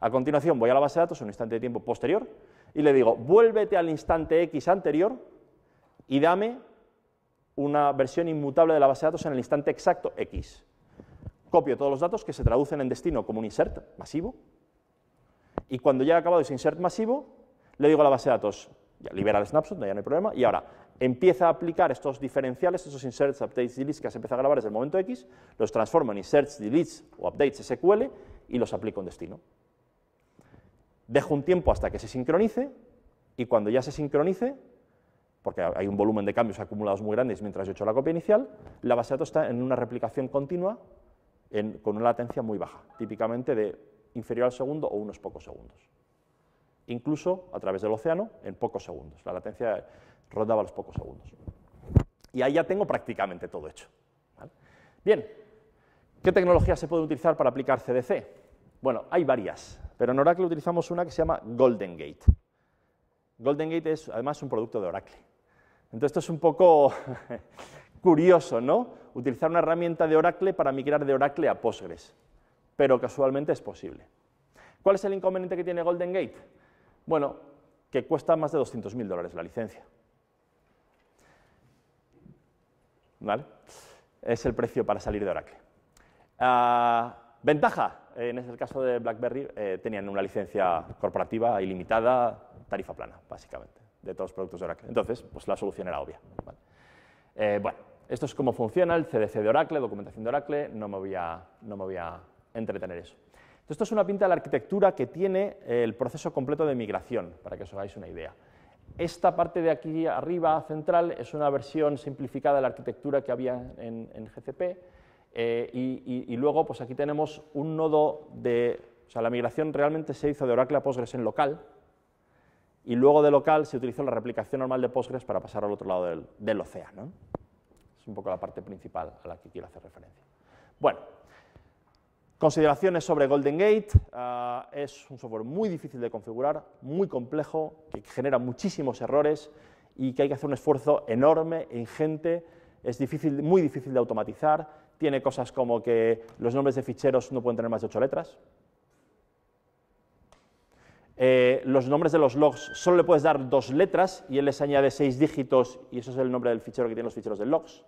A continuación voy a la base de datos en un instante de tiempo posterior y le digo, vuélvete al instante X anterior y dame una versión inmutable de la base de datos en el instante exacto X. Copio todos los datos que se traducen en destino como un insert masivo y cuando ya he acabado ese insert masivo, le digo a la base de datos, ya libera el snapshot, ya no hay problema, y ahora empieza a aplicar estos diferenciales, esos inserts, updates, deletes que se empieza a grabar desde el momento X, los transforma en inserts, deletes o updates SQL y los aplica en destino. Dejo un tiempo hasta que se sincronice y cuando ya se sincronice, porque hay un volumen de cambios acumulados muy grandes mientras yo he hecho la copia inicial, la base de datos está en una replicación continua con una latencia muy baja, típicamente de inferior al segundo o unos pocos segundos. Incluso a través del océano en pocos segundos. La latencia rondaba los pocos segundos. Y ahí ya tengo prácticamente todo hecho. Bien, ¿qué tecnología se puede utilizar para aplicar CDC? Bueno, hay varias, pero en Oracle utilizamos una que se llama Golden Gate. Golden Gate es además un producto de Oracle. Entonces esto es un poco curioso, ¿no? Utilizar una herramienta de Oracle para migrar de Oracle a Postgres, pero casualmente es posible. ¿Cuál es el inconveniente que tiene Golden Gate? Bueno, que cuesta más de 200.000 dólares la licencia. ¿vale? Es el precio para salir de Oracle. Ah, ventaja, en el este caso de BlackBerry eh, tenían una licencia corporativa ilimitada, tarifa plana, básicamente, de todos los productos de Oracle. Entonces, pues la solución era obvia. Eh, bueno, esto es cómo funciona el CDC de Oracle, documentación de Oracle, no me voy a, no me voy a entretener eso. esto es una pinta de la arquitectura que tiene el proceso completo de migración, para que os hagáis una idea. Esta parte de aquí arriba central es una versión simplificada de la arquitectura que había en, GCP eh, y, luego pues aquí tenemos un nodo de... O sea, la migración realmente se hizo de Oracle a Postgres en local y luego de local se utilizó la replicación normal de Postgres para pasar al otro lado del, del océano. Es un poco la parte principal a la que quiero hacer referencia. Bueno, Consideraciones sobre Golden Gate. Ah, es un software muy difícil de configurar, muy complejo, que genera muchísimos errores y que hay que hacer un esfuerzo enorme, ingente. Es muy difícil de automatizar. Tiene cosas como que los nombres de ficheros no pueden tener más de ocho letras. Eh, los nombres de los logs solo le puedes dar dos letras y él les añade seis dígitos y eso es el nombre del fichero que tiene los ficheros de logs.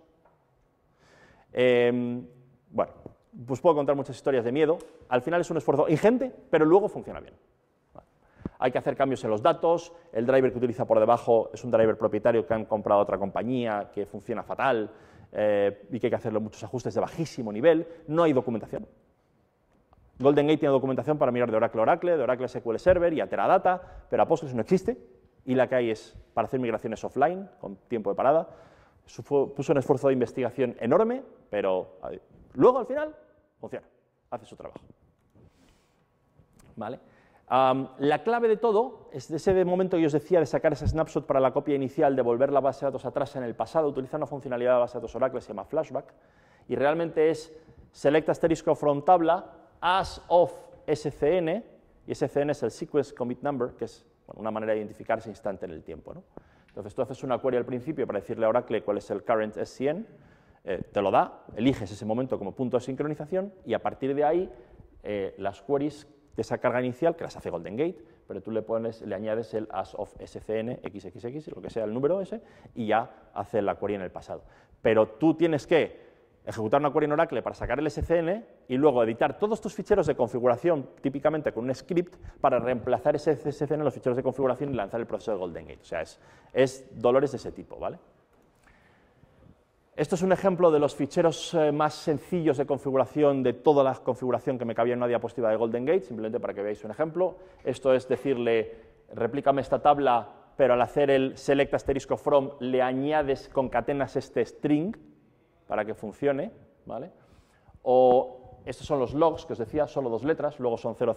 Em, bueno pues puedo contar muchas historias de miedo. Al final es un esfuerzo ingente, pero luego funciona bien. Hay que hacer cambios en los datos, el driver que utiliza por debajo es un driver propietario que han comprado otra compañía, que funciona fatal eh, y que hay que hacerle muchos ajustes de bajísimo nivel. No hay documentación. Golden Gate tiene documentación para mirar de Oracle a Oracle, de Oracle SQL Server y a Teradata, pero a Postgres no existe y la que hay es para hacer migraciones offline con tiempo de parada. puso un esfuerzo de investigación enorme, pero luego al final Funciona, hace su trabajo. ¿Vale? la clave de todo es ese momento que os decía de sacar ese snapshot para la copia inicial, de volver la base de datos atrás en el pasado, utilizar una funcionalidad de base de datos Oracle, se llama Flashback, y realmente es select asterisco from tabla as of SCN, y SCN es el sequence commit number, que es una manera de identificar ese instante en el tiempo. ¿no? Entonces tú haces una query al principio para decirle a Oracle cuál es el current SCN, eh, te lo da, eliges ese momento como punto de sincronización y a partir de ahí eh, las queries de esa carga inicial, que las hace Golden Gate, pero tú le, pones, le añades el as of scn xxx, lo que sea el número ese, y ya hace la query en el pasado. Pero tú tienes que ejecutar una query en Oracle para sacar el scn y luego editar todos tus ficheros de configuración, típicamente con un script, para reemplazar ese scn en los ficheros de configuración y lanzar el proceso de Golden Gate. O sea, es dolores de ese tipo, ¿vale? Esto es un ejemplo de los ficheros eh, más sencillos de configuración de toda la configuración que me cabía en una diapositiva de Golden Gate, simplemente para que veáis un ejemplo. Esto es decirle, replícame esta tabla, pero al hacer el select asterisco from le añades, concatenas este string para que funcione. ¿vale? O estos son los logs que os decía, solo dos letras, luego son 0000,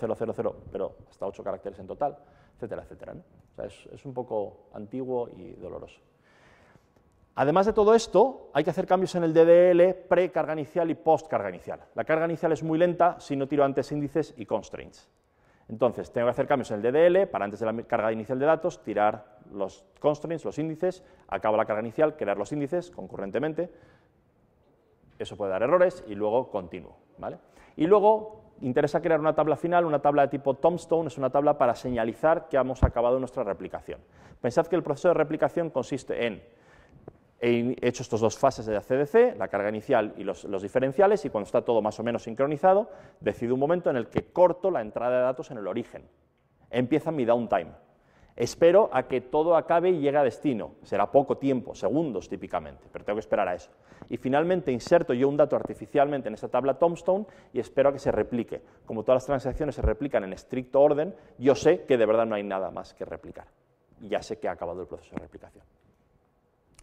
pero hasta ocho caracteres en total, etcétera, etcétera. es un poco antiguo y doloroso. Además de todo esto, hay que hacer cambios en el DDL pre-carga inicial y post-carga inicial. La carga inicial es muy lenta si no tiro antes índices y constraints. Entonces, tengo que hacer cambios en el DDL para antes de la carga inicial de datos, tirar los constraints, los índices, acabo la carga inicial, crear los índices concurrentemente. Eso puede dar errores y luego continúo. ¿vale? Y luego interesa crear una tabla final, una tabla de tipo tombstone, es una tabla para señalizar que hemos acabado nuestra replicación. Pensad que el proceso de replicación consiste en he hecho estos dos fases de la CDC, la carga inicial y los, diferenciales, y cuando está todo más o menos sincronizado, decido un momento en el que corto la entrada de datos en el origen. Empieza mi downtime. Espero a que todo acabe y llegue a destino. Será poco tiempo, segundos típicamente, pero tengo que esperar a eso. Y finalmente inserto yo un dato artificialmente en esta tabla Tombstone y espero a que se replique. Como todas las transacciones se replican en estricto orden, yo sé que de verdad no hay nada más que replicar. ya sé que ha acabado el proceso de replicación.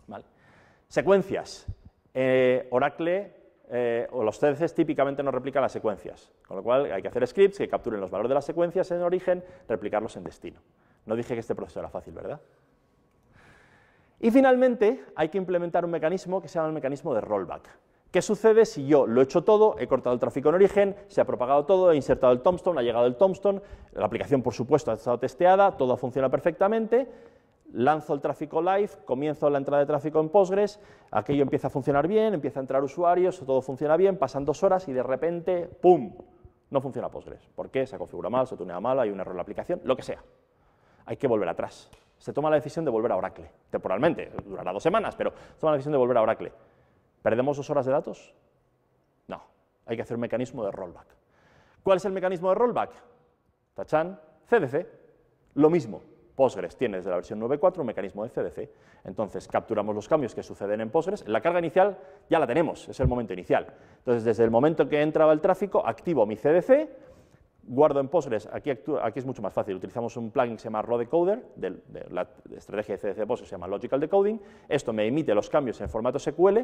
¿Vale? Secuencias. Eh, Oracle eh, o los CDCs típicamente no replican las secuencias, con lo cual hay que hacer scripts que capturen los valores de las secuencias en origen, replicarlos en destino. No dije que este proceso era fácil, ¿verdad? Y finalmente hay que implementar un mecanismo que se llama el mecanismo de rollback. ¿Qué sucede si yo lo he hecho todo, he cortado el tráfico en origen, se ha propagado todo, he insertado el tombstone, ha llegado el tombstone, la aplicación por supuesto ha estado testeada, todo funciona perfectamente, lanzo el tráfico live, comienzo la entrada de tráfico en Postgres, aquello empieza a funcionar bien, empieza a entrar usuarios, todo funciona bien, pasan dos horas y de repente, ¡pum!, no funciona Postgres. ¿Por qué? Se configura mal, se tunea mal, hay un error en la aplicación, lo que sea. Hay que volver atrás. Se toma la decisión de volver a Oracle, temporalmente, durará dos semanas, pero se toma la decisión de volver a Oracle. ¿Perdemos dos horas de datos? No, hay que hacer un mecanismo de rollback. ¿Cuál es el mecanismo de rollback? Tachan, CDC, lo mismo. Postgres tiene desde la versión 9.4 un mecanismo de CDC. Entonces, capturamos los cambios que suceden en Postgres. La carga inicial ya la tenemos, es el momento inicial. Entonces, desde el momento que entraba el tráfico, activo mi CDC, guardo en Postgres, aquí, aquí es mucho más fácil, utilizamos un plugin que se llama Raw Decoder, de, la estrategia de CDC de Postgres se llama Logical Decoding, esto me emite los cambios en formato SQL,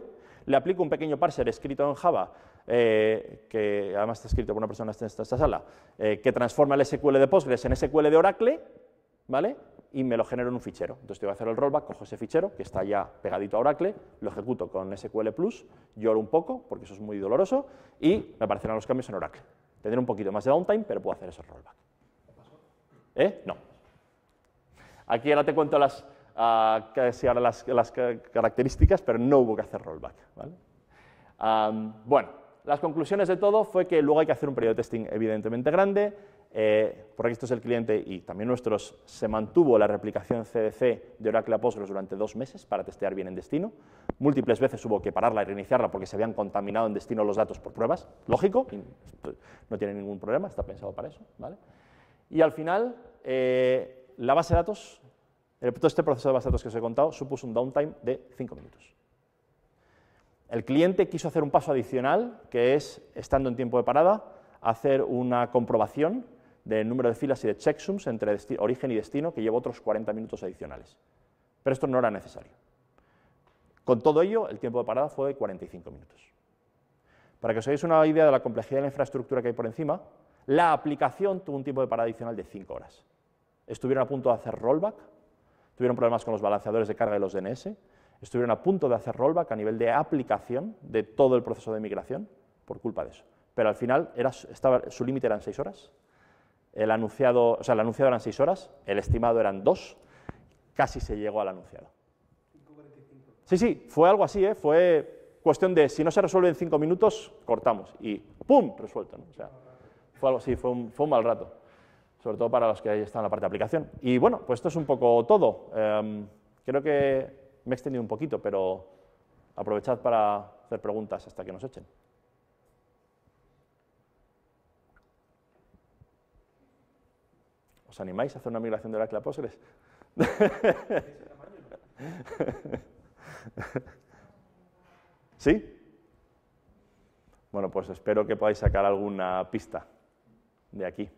le aplico un pequeño parser escrito en Java, eh, que además está escrito por una persona en esta, sala, eh, que transforma el SQL de Postgres en SQL de Oracle, ¿vale? Y me lo genero en un fichero. Entonces voy a hacer el rollback, cojo ese fichero, que está ya pegadito a Oracle, lo ejecuto con SQL Plus, lloro un poco, porque eso es muy doloroso, y me aparecerán los cambios en Oracle. Tendré un poquito más de downtime, pero puedo hacer ese rollback. ¿Eh? No. Aquí ahora te cuento las, ah, las, características, pero no hubo que hacer rollback. bueno, las conclusiones de todo fue que luego hay que hacer un periodo de testing evidentemente grande, eh, aquí esto es el cliente y también nuestros, se mantuvo la replicación CDC de Oracle a durante dos meses para testear bien en destino. Múltiples veces hubo que pararla y reiniciarla porque se habían contaminado en destino los datos por pruebas. Lógico, no tiene ningún problema, está pensado para eso. Y al final, eh, la base de datos, todo este proceso de base de datos que os he contado, supuso un downtime de cinco minutos. El cliente quiso hacer un paso adicional, que es, estando en tiempo de parada, hacer una comprobación de número de filas y de checksums entre origen y destino, que lleva otros 40 minutos adicionales. Pero esto no era necesario. Con todo ello, el tiempo de parada fue de 45 minutos. Para que os hagáis una idea de la complejidad de la infraestructura que hay por encima, la aplicación tuvo un tiempo de parada adicional de 5 horas. Estuvieron a punto de hacer rollback, tuvieron problemas con los balanceadores de carga de los DNS, estuvieron a punto de hacer rollback a nivel de aplicación de todo el proceso de migración por culpa de eso. Pero al final era, estaba, su límite eran 6 horas el anunciado, o sea, el anunciado eran seis horas, el estimado eran dos, casi se llegó al anunciado. Sí, sí, fue algo así, ¿eh? fue cuestión de si no se resuelve en cinco minutos, cortamos y ¡pum! resuelto. O sea, fue algo así, fue un, fue un mal rato, sobre todo para los que ahí están en la parte de aplicación. Y bueno, pues esto es un poco todo. Em, creo que me he extendido un poquito, pero aprovechad para hacer preguntas hasta que nos echen. ¿Os animáis a hacer una migración de las a ¿Sí? Bueno, pues espero que podáis sacar alguna pista de aquí.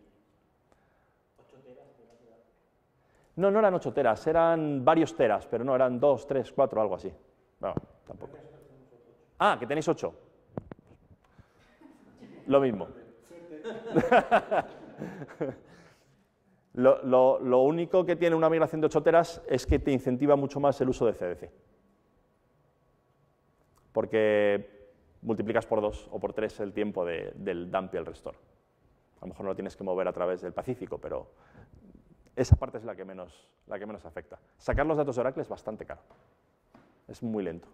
No, no eran ocho teras, eran varios teras, pero no, eran dos, tres, cuatro, algo así. Bueno, tampoco. Ah, que tenéis ocho. Lo mismo. Lo, único que tiene una migración de 8 teras es que te incentiva mucho más el uso de CDC. Porque multiplicas por dos o por tres el tiempo del dump y el restore. A lo mejor no lo tienes que mover a través del Pacífico, pero esa parte es la que menos, la que menos afecta. Sacar los datos de Oracle es bastante caro. Es muy lento.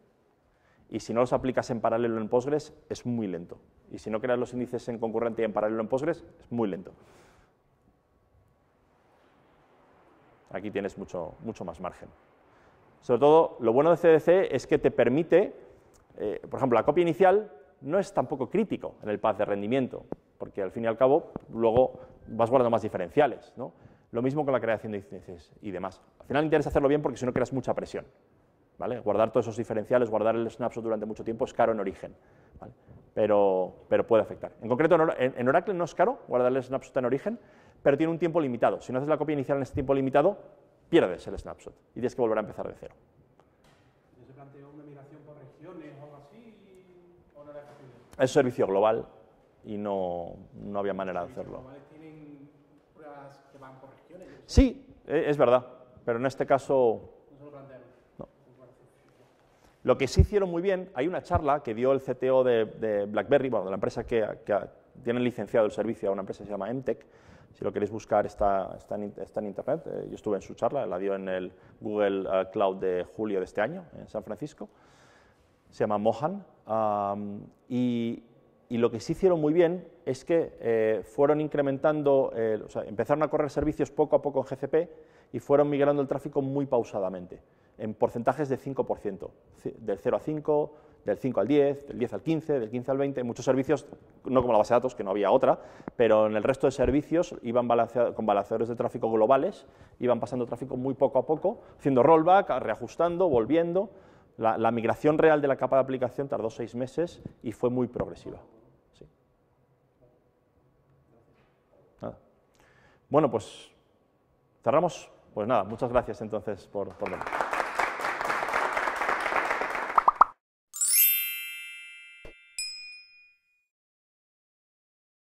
Y si no los aplicas en paralelo en Postgres, es muy lento. Y si no creas los índices en concurrente y en paralelo en Postgres, es muy lento. aquí tienes mucho, mucho más margen. Sobre todo, lo bueno de CDC es que te permite, eh, por ejemplo, la copia inicial no es tampoco crítico en el path de rendimiento, porque al fin y al cabo luego vas guardando más diferenciales. ¿no? Lo mismo con la creación de índices y demás. Al final interesa hacerlo bien porque si no creas mucha presión. ¿vale? Guardar todos esos diferenciales, guardar el snapshot durante mucho tiempo es caro en origen, pero, pero puede afectar. En concreto, en Oracle no es caro guardar el snapshot en origen, pero tiene un tiempo limitado. Si no haces la copia inicial en ese tiempo limitado, pierdes el snapshot y tienes que volver a empezar de cero. ¿Se planteó una migración por regiones o algo así? Es servicio global y no, no había manera de hacerlo. tienen pruebas que van por regiones? Sí, e, es verdad, pero en este caso... No se lo Lo que sí hicieron muy bien, hay una charla que dio el CTO de, BlackBerry, de la empresa que, tiene licenciado el servicio a una empresa que se llama MTech, si lo queréis buscar, está, está, en, Internet. Eh, yo estuve en su charla, la dio en el Google eh, Cloud de julio de este año, en San Francisco. Se llama Mohan. y, lo que sí hicieron muy bien es que eh, fueron incrementando, o sea, empezaron a correr servicios poco a poco en GCP y fueron migrando el tráfico muy pausadamente, en porcentajes de 5%, del 0 a 5, del 5 al 10, del 10 al 15, del 15 al 20, muchos servicios, no como la base de datos, que no había otra, pero en el resto de servicios iban con balanceadores de tráfico globales, iban pasando tráfico muy poco a poco, haciendo rollback, reajustando, volviendo. La, migración real de la capa de aplicación tardó seis meses y fue muy progresiva. Bueno, pues cerramos. Pues nada, muchas gracias entonces por, por